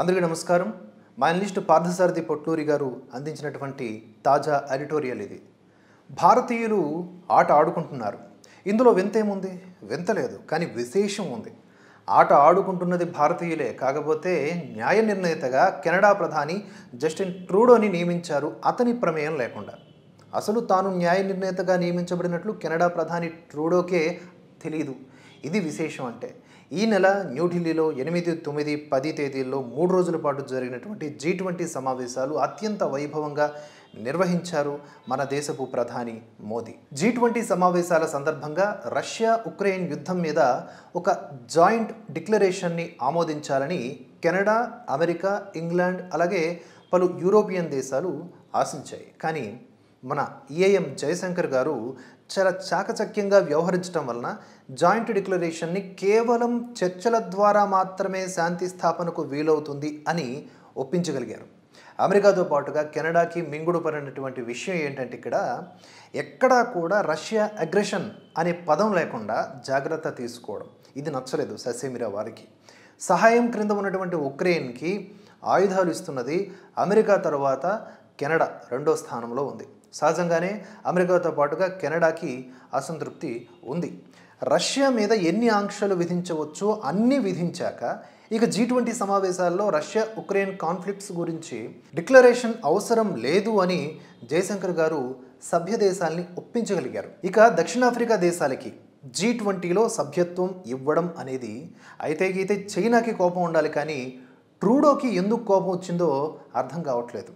అందరికీ నమస్కారం మా అనలిస్ట్ పార్థసారథి పొట్లూరి గారు అందించినటువంటి తాజా ఎడిటోరియల్ ఇది భారతీయులు ఆట ఆడుకుంటున్నారు ఇందులో వింత ఏముంది వింత లేదు కానీ విశేషం ఉంది ఆట ఆడుకుంటున్నది భారతీయులే కాకపోతే న్యాయ నిర్ణేతగా కెనడా ప్రధాని జస్టిన్ ట్రూడోని నియమించారు అతని ప్రమేయం లేకుండా అసలు తాను న్యాయ నిర్ణేతగా నియమించబడినట్లు కెనడా ప్రధాని ట్రూడోకే తెలీదు ఇది విశేషం అంటే ఈ నెల న్యూఢిల్లీలో ఎనిమిది తొమ్మిది పది తేదీల్లో మూడు రోజుల పాటు జరిగినటువంటి జీ ట్వంటీ సమావేశాలు అత్యంత వైభవంగా నిర్వహించారు మన దేశపు ప్రధాని మోదీ జీ ట్వంటీ సమావేశాల సందర్భంగా రష్యా ఉక్రెయిన్ యుద్ధం మీద ఒక జాయింట్ డిక్లరేషన్ని ఆమోదించాలని కెనడా అమెరికా ఇంగ్లాండ్ అలాగే పలు యూరోపియన్ దేశాలు ఆశించాయి కానీ మన ఈఏఎం e జయశంకర్ గారు చాలా చాకచక్యంగా వ్యవహరించడం వలన జాయింట్ డిక్లరేషన్ని కేవలం చర్చల ద్వారా మాత్రమే శాంతి స్థాపనకు వీలవుతుంది అని ఒప్పించగలిగారు అమెరికాతో పాటుగా కెనడాకి మింగుడు పడినటువంటి విషయం ఏంటంటే ఇక్కడ ఎక్కడా కూడా రష్యా అగ్రెషన్ అనే పదం లేకుండా జాగ్రత్త తీసుకోవడం ఇది నచ్చలేదు ససేమిరా వారికి సహాయం క్రింద ఉన్నటువంటి ఉక్రెయిన్కి ఆయుధాలు ఇస్తున్నది అమెరికా తర్వాత కెనడా రెండో స్థానంలో ఉంది సహజంగానే అమెరికాతో పాటుగా కెనడాకి అసంతృప్తి ఉంది రష్యా మీద ఎన్ని ఆంక్షలు విధించవచ్చో అన్నీ విధించాక ఇక జీ ట్వంటీ సమావేశాల్లో రష్యా ఉక్రెయిన్ కాన్ఫ్లిక్ట్స్ గురించి డిక్లరేషన్ అవసరం లేదు అని జయశంకర్ గారు సభ్య దేశాలని ఒప్పించగలిగారు ఇక దక్షిణాఫ్రికా దేశాలకి జీ ట్వంటీలో సభ్యత్వం ఇవ్వడం అనేది అయితే గీతే చైనాకి కోపం ఉండాలి కానీ ట్రూడోకి ఎందుకు కోపం వచ్చిందో అర్థం కావట్లేదు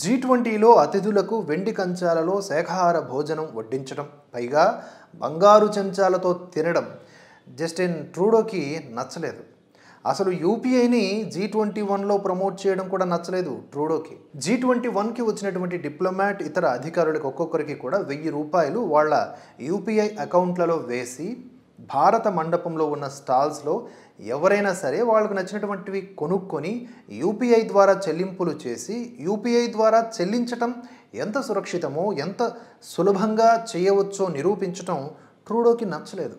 జీ ట్వంటీలో అతిథులకు వెండి కంచాలలో శాఖాహార భోజనం వడ్డించడం పైగా బంగారు చెంచాలతో తినడం జస్టిన్ ట్రూడోకి నచ్చలేదు అసలు యూపీఐని జీ ట్వంటీ వన్లో ప్రమోట్ చేయడం కూడా నచ్చలేదు ట్రూడోకి జీ ట్వంటీ వన్కి వచ్చినటువంటి డిప్లొమాట్ ఇతర అధికారులకు ఒక్కొక్కరికి కూడా వెయ్యి రూపాయలు వాళ్ళ యూపీఐ అకౌంట్లలో వేసి భారత మండపంలో ఉన్న స్టాల్స్లో ఎవరైనా సరే వాళ్ళకు నచ్చినటువంటివి కొనుక్కొని యూపీఐ ద్వారా చెల్లింపులు చేసి యూపీఐ ద్వారా చెల్లించటం ఎంత సురక్షితమో ఎంత సులభంగా చేయవచ్చో నిరూపించటం ట్రూడోకి నచ్చలేదు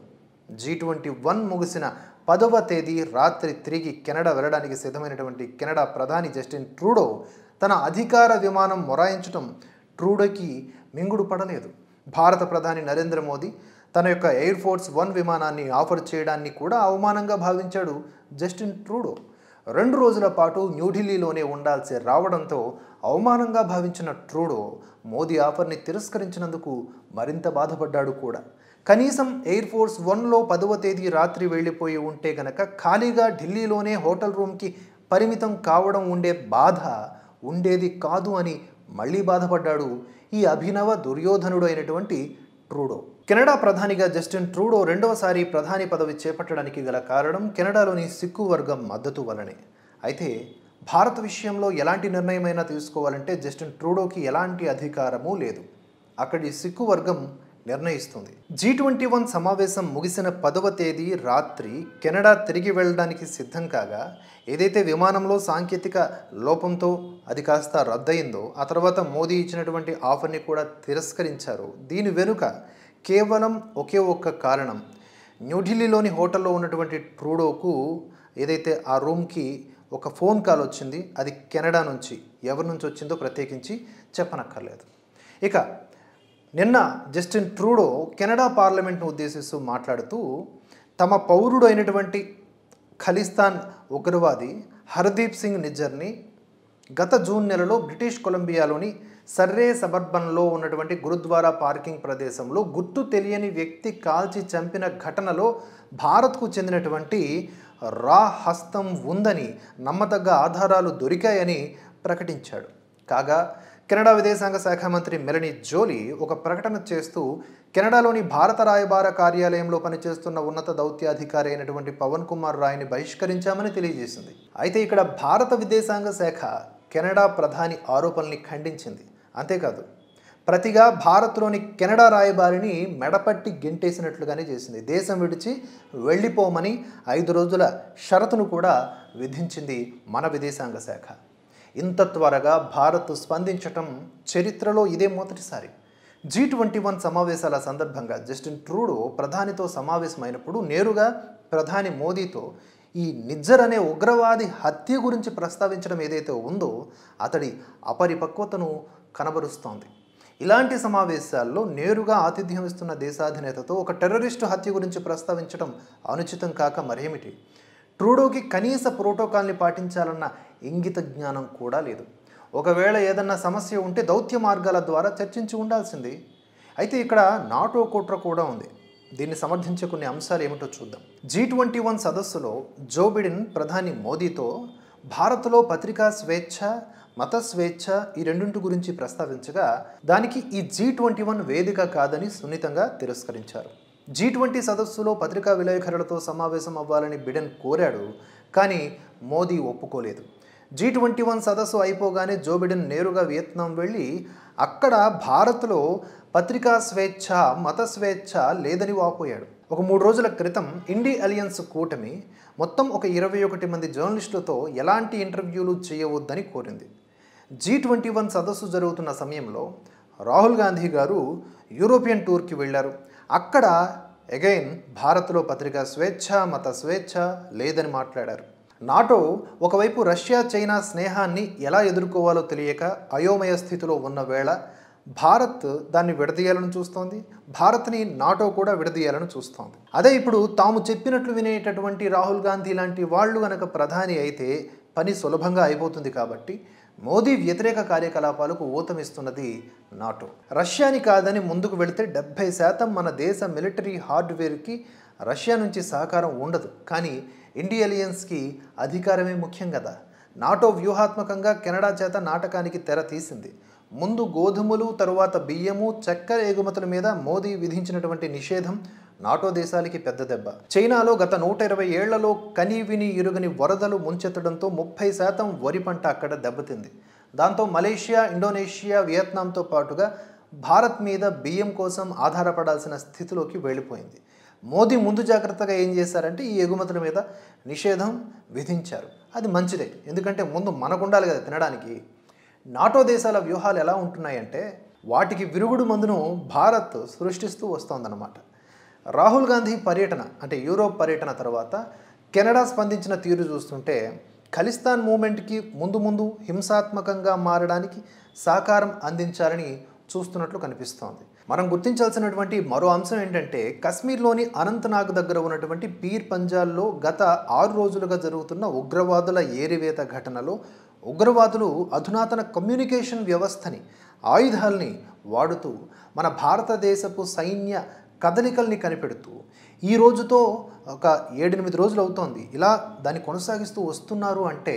జీ ట్వంటీ వన్ ముగిసిన పదవ తేదీ రాత్రి తిరిగి కెనడా వెళ్ళడానికి సిద్ధమైనటువంటి కెనడా ప్రధాని జస్టిన్ ట్రూడో తన అధికార విమానం మొరాయించటం ట్రూడోకి మింగుడు పడలేదు భారత ప్రధాని నరేంద్ర మోదీ తన యొక్క ఎయిర్ ఫోర్స్ వన్ విమానాన్ని ఆఫర్ చేయడాన్ని కూడా అవమానంగా భావించాడు జస్టిన్ ట్రూడో రెండు రోజుల పాటు న్యూఢిల్లీలోనే ఉండాల్సి రావడంతో అవమానంగా భావించిన ట్రూడో మోదీ ఆఫర్ని తిరస్కరించినందుకు మరింత బాధపడ్డాడు కూడా కనీసం ఎయిర్ ఫోర్స్ వన్లో పదవ తేదీ రాత్రి వెళ్ళిపోయి ఉంటే గనక ఖాళీగా ఢిల్లీలోనే హోటల్ రూమ్కి పరిమితం కావడం ఉండే బాధ ఉండేది కాదు అని మళ్ళీ బాధపడ్డాడు ఈ అభినవ దుర్యోధనుడు అయినటువంటి ట్రూడో కెనడా ప్రధానిగా జస్టిన్ ట్రూడో రెండవసారి ప్రధాని పదవి చేపట్టడానికి గల కారణం కెనడాలోని సిక్కు వర్గం మద్దతు వలనే అయితే భారత విషయంలో ఎలాంటి నిర్ణయమైనా తీసుకోవాలంటే జస్టిన్ ట్రూడోకి ఎలాంటి అధికారము లేదు అక్కడి సిక్కు వర్గం నిర్ణయిస్తుంది జీ ట్వంటీ వన్ సమావేశం ముగిసిన పదవ తేదీ రాత్రి కెనడా తిరిగి వెళ్ళడానికి సిద్ధం కాగా ఏదైతే విమానంలో సాంకేతిక లోపంతో అది కాస్త రద్దయిందో ఆ తర్వాత మోదీ ఇచ్చినటువంటి ఆఫర్ని కూడా తిరస్కరించారు దీని వెనుక కేవలం ఒకే ఒక్క కారణం న్యూఢిల్లీలోని హోటల్లో ఉన్నటువంటి ట్రూడోకు ఏదైతే ఆ రూమ్కి ఒక ఫోన్ కాల్ వచ్చింది అది కెనడా నుంచి ఎవరి నుంచి వచ్చిందో ప్రత్యేకించి చెప్పనక్కర్లేదు ఇక నిన్న జస్టిన్ ట్రూడో కెనడా పార్లమెంట్ను ఉద్దేశిస్తూ మాట్లాడుతూ తమ పౌరుడు అయినటువంటి ఖలిస్తాన్ ఉగ్రవాది హర్దీప్ సింగ్ నిజ్జర్ని గత జూన్ నెలలో బ్రిటిష్ కొలంబియాలోని సర్రే సబర్బన్లో ఉన్నటువంటి గురుద్వారా పార్కింగ్ ప్రదేశంలో గుర్తు తెలియని వ్యక్తి కాల్చి చంపిన ఘటనలో భారత్కు చెందినటువంటి రా హస్తం ఉందని నమ్మదగ్గ ఆధారాలు దొరికాయని ప్రకటించాడు కాగా కెనడా విదేశాంగ శాఖ మంత్రి మెలని జోలీ ఒక ప్రకటన చేస్తూ కెనడాలోని భారత రాయబార కార్యాలయంలో పనిచేస్తున్న ఉన్నత దౌత్యాధికారి అయినటువంటి పవన్ కుమార్ రాయ్ని బహిష్కరించామని తెలియజేసింది అయితే ఇక్కడ భారత విదేశాంగ శాఖ కెనడా ప్రధాని ఆరోపణల్ని ఖండించింది అంతేకాదు ప్రతిగా భారత్లోని కెనడా రాయబారిని మెడపట్టి గెంటేసినట్లుగానే చేసింది దేశం విడిచి వెళ్ళిపోమని ఐదు రోజుల షరతును కూడా విధించింది మన విదేశాంగ శాఖ ఇంత త్వరగా భారత్ స్పందించటం చరిత్రలో ఇదే మొదటిసారి జీ ట్వంటీ వన్ సమావేశాల సందర్భంగా జస్టిన్ ట్రూడో ప్రధానితో సమావేశమైనప్పుడు నేరుగా ప్రధాని మోదీతో ఈ నిజ్జర్ అనే ఉగ్రవాది హత్య గురించి ప్రస్తావించడం ఏదైతే ఉందో అతడి అపరిపక్వతను కనబరుస్తోంది ఇలాంటి సమావేశాల్లో నేరుగా ఆతిథ్యం ఇస్తున్న దేశాధినేతతో ఒక టెర్రరిస్టు హత్య గురించి ప్రస్తావించడం అనుచితం కాక మరేమిటి ట్రూడోకి కనీస ప్రోటోకాల్ని పాటించాలన్న ఇంగిత జ్ఞానం కూడా లేదు ఒకవేళ ఏదన్నా సమస్య ఉంటే దౌత్య మార్గాల ద్వారా చర్చించి ఉండాల్సింది అయితే ఇక్కడ నాటో కుట్ర కూడా ఉంది దీన్ని సమర్థించే కొన్ని అంశాలు ఏమిటో చూద్దాం జీ ట్వంటీ వన్ సదస్సులో జో ప్రధాని మోదీతో భారత్లో పత్రికా స్వేచ్ఛ మత స్వేచ్ఛ ఈ రెండింటి గురించి ప్రస్తావించగా దానికి ఈ జీ ట్వంటీ వన్ వేదిక కాదని సున్నితంగా తిరస్కరించారు జీ ట్వంటీ సదస్సులో పత్రికా విలేకరులతో సమావేశం అవ్వాలని బిడెన్ కోరాడు కానీ మోదీ ఒప్పుకోలేదు జీ ట్వంటీ వన్ సదస్సు అయిపోగానే జో బిడెన్ నేరుగా వియత్నాం వెళ్ళి అక్కడ భారత్లో పత్రికా స్వేచ్ఛ మత స్వేచ్ఛ లేదని వాపోయాడు ఒక మూడు రోజుల క్రితం ఇండి అలియన్స్ కూటమి మొత్తం ఒక ఇరవై ఒకటి మంది జర్నలిస్టులతో ఎలాంటి ఇంటర్వ్యూలు చేయవద్దని కోరింది జీ ట్వంటీ వన్ సదస్సు జరుగుతున్న సమయంలో రాహుల్ గాంధీ గారు యూరోపియన్ టూర్కి వెళ్ళారు అక్కడ అగైన్ భారత్లో పత్రిక స్వేచ్ఛ మత స్వేచ్ఛ లేదని మాట్లాడారు నాటో ఒకవైపు రష్యా చైనా స్నేహాన్ని ఎలా ఎదుర్కోవాలో తెలియక అయోమయ స్థితిలో ఉన్న వేళ భారత్ దాన్ని విడదీయాలని చూస్తోంది భారత్ని నాటో కూడా విడదీయాలని చూస్తోంది అదే ఇప్పుడు తాము చెప్పినట్లు వినేటటువంటి రాహుల్ గాంధీ లాంటి వాళ్ళు గనక ప్రధాని అయితే పని సులభంగా అయిపోతుంది కాబట్టి మోదీ వ్యతిరేక కార్యకలాపాలకు ఊతమిస్తున్నది నాటో రష్యాని కాదని ముందుకు వెళితే డెబ్బై శాతం మన దేశ మిలిటరీ హార్డ్వేర్కి రష్యా నుంచి సహకారం ఉండదు కానీ ఇండియలియన్స్కి అధికారమే ముఖ్యం కదా నాటో వ్యూహాత్మకంగా కెనడా చేత నాటకానికి తెర తీసింది ముందు గోధుమలు తరువాత బియ్యము చక్కెర ఎగుమతుల మీద మోదీ విధించినటువంటి నిషేధం నాటో దేశాలకి పెద్ద దెబ్బ చైనాలో గత నూట ఇరవై ఏళ్లలో కనీవిని ఇరుగని వరదలు ముంచెత్తడంతో ముప్పై శాతం వరి పంట అక్కడ దెబ్బతింది దాంతో మలేషియా ఇండోనేషియా వియత్నాంతో పాటుగా భారత్ మీద బియ్యం కోసం ఆధారపడాల్సిన స్థితిలోకి వెళ్ళిపోయింది మోదీ ముందు జాగ్రత్తగా ఏం చేశారంటే ఈ ఎగుమతుల మీద నిషేధం విధించారు అది మంచిదే ఎందుకంటే ముందు మనకుండాలి కదా తినడానికి నాటో దేశాల వ్యూహాలు ఎలా ఉంటున్నాయంటే వాటికి విరుగుడు మందును భారత్ సృష్టిస్తూ వస్తోందన్నమాట రాహుల్ గాంధీ పర్యటన అంటే యూరోప్ పర్యటన తర్వాత కెనడా స్పందించిన తీరు చూస్తుంటే ఖలిస్తాన్ మూమెంట్కి ముందు ముందు హింసాత్మకంగా మారడానికి సహకారం అందించాలని చూస్తున్నట్లు కనిపిస్తోంది మనం గుర్తించాల్సినటువంటి మరో అంశం ఏంటంటే కశ్మీర్లోని అనంతనాగ్ దగ్గర ఉన్నటువంటి పీర్ పంజాల్లో గత ఆరు రోజులుగా జరుగుతున్న ఉగ్రవాదుల ఏరివేత ఘటనలో ఉగ్రవాదులు అధునాతన కమ్యూనికేషన్ వ్యవస్థని ఆయుధాల్ని వాడుతూ మన భారతదేశపు సైన్య కదలికల్ని కనిపెడుతూ ఈ రోజుతో ఒక ఏడెనిమిది రోజులు అవుతోంది ఇలా దాన్ని కొనసాగిస్తూ వస్తున్నారు అంటే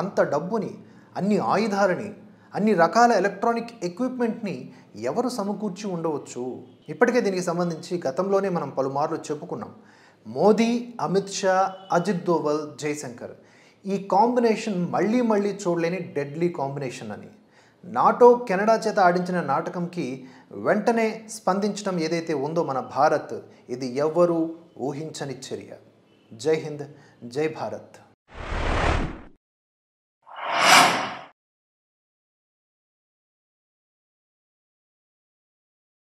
అంత డబ్బుని అన్ని ఆయుధాలని అన్ని రకాల ఎలక్ట్రానిక్ ఎక్విప్మెంట్ని ఎవరు సమకూర్చి ఉండవచ్చు ఇప్పటికే దీనికి సంబంధించి గతంలోనే మనం పలుమార్లు చెప్పుకున్నాం మోదీ అమిత్ షా అజిత్ దోవల్ జయశంకర్ ఈ కాంబినేషన్ మళ్ళీ మళ్ళీ చూడలేని డెడ్లీ కాంబినేషన్ అని నాటో కెనడా చేత ఆడించిన నాటకంకి వెంటనే స్పందించడం ఏదైతే ఉందో మన భారత్ ఇది ఎవ్వరూ ఊహించని చర్య జై హింద్ జై భారత్